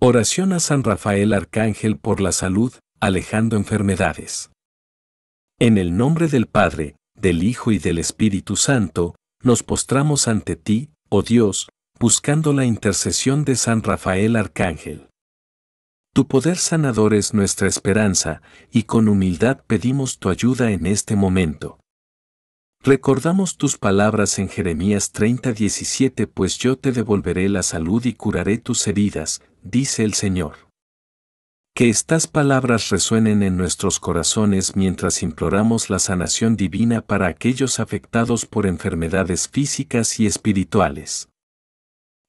Oración a San Rafael Arcángel por la salud, alejando enfermedades. En el nombre del Padre, del Hijo y del Espíritu Santo, nos postramos ante ti, oh Dios, buscando la intercesión de San Rafael Arcángel. Tu poder sanador es nuestra esperanza, y con humildad pedimos tu ayuda en este momento. Recordamos tus palabras en Jeremías 30:17, pues yo te devolveré la salud y curaré tus heridas, dice el Señor. Que estas palabras resuenen en nuestros corazones mientras imploramos la sanación divina para aquellos afectados por enfermedades físicas y espirituales.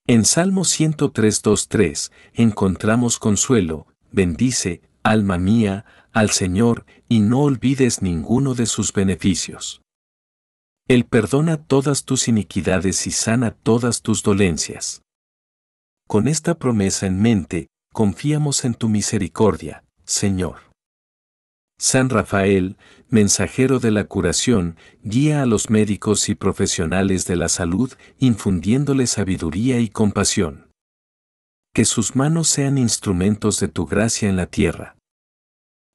En Salmo 103.2.3 encontramos consuelo, bendice, alma mía, al Señor, y no olvides ninguno de sus beneficios. Él perdona todas tus iniquidades y sana todas tus dolencias. Con esta promesa en mente, confiamos en tu misericordia, Señor. San Rafael, mensajero de la curación, guía a los médicos y profesionales de la salud, infundiéndole sabiduría y compasión. Que sus manos sean instrumentos de tu gracia en la tierra.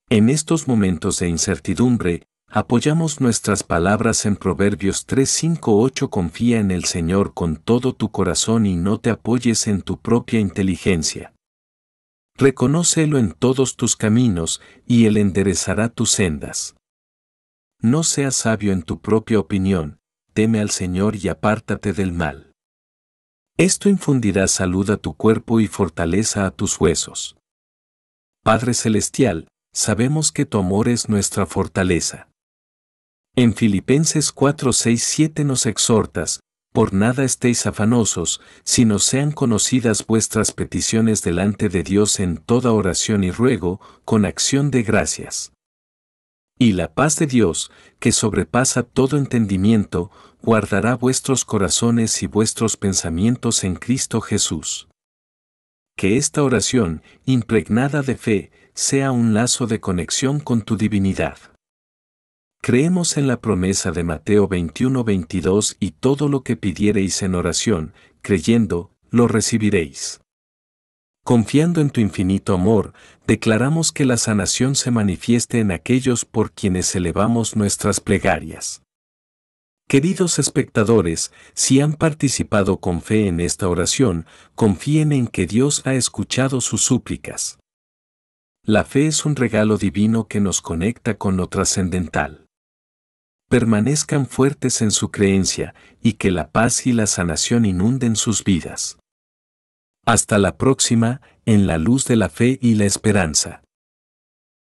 En estos momentos de incertidumbre, Apoyamos nuestras palabras en Proverbios 3.5.8. 8 Confía en el Señor con todo tu corazón y no te apoyes en tu propia inteligencia. Reconócelo en todos tus caminos, y Él enderezará tus sendas. No seas sabio en tu propia opinión, teme al Señor y apártate del mal. Esto infundirá salud a tu cuerpo y fortaleza a tus huesos. Padre Celestial, sabemos que tu amor es nuestra fortaleza. En Filipenses 4, 7 nos exhortas, por nada estéis afanosos, sino sean conocidas vuestras peticiones delante de Dios en toda oración y ruego, con acción de gracias. Y la paz de Dios, que sobrepasa todo entendimiento, guardará vuestros corazones y vuestros pensamientos en Cristo Jesús. Que esta oración, impregnada de fe, sea un lazo de conexión con tu divinidad. Creemos en la promesa de Mateo 21-22 y todo lo que pidiereis en oración, creyendo, lo recibiréis. Confiando en tu infinito amor, declaramos que la sanación se manifieste en aquellos por quienes elevamos nuestras plegarias. Queridos espectadores, si han participado con fe en esta oración, confíen en que Dios ha escuchado sus súplicas. La fe es un regalo divino que nos conecta con lo trascendental permanezcan fuertes en su creencia y que la paz y la sanación inunden sus vidas. Hasta la próxima, en la luz de la fe y la esperanza.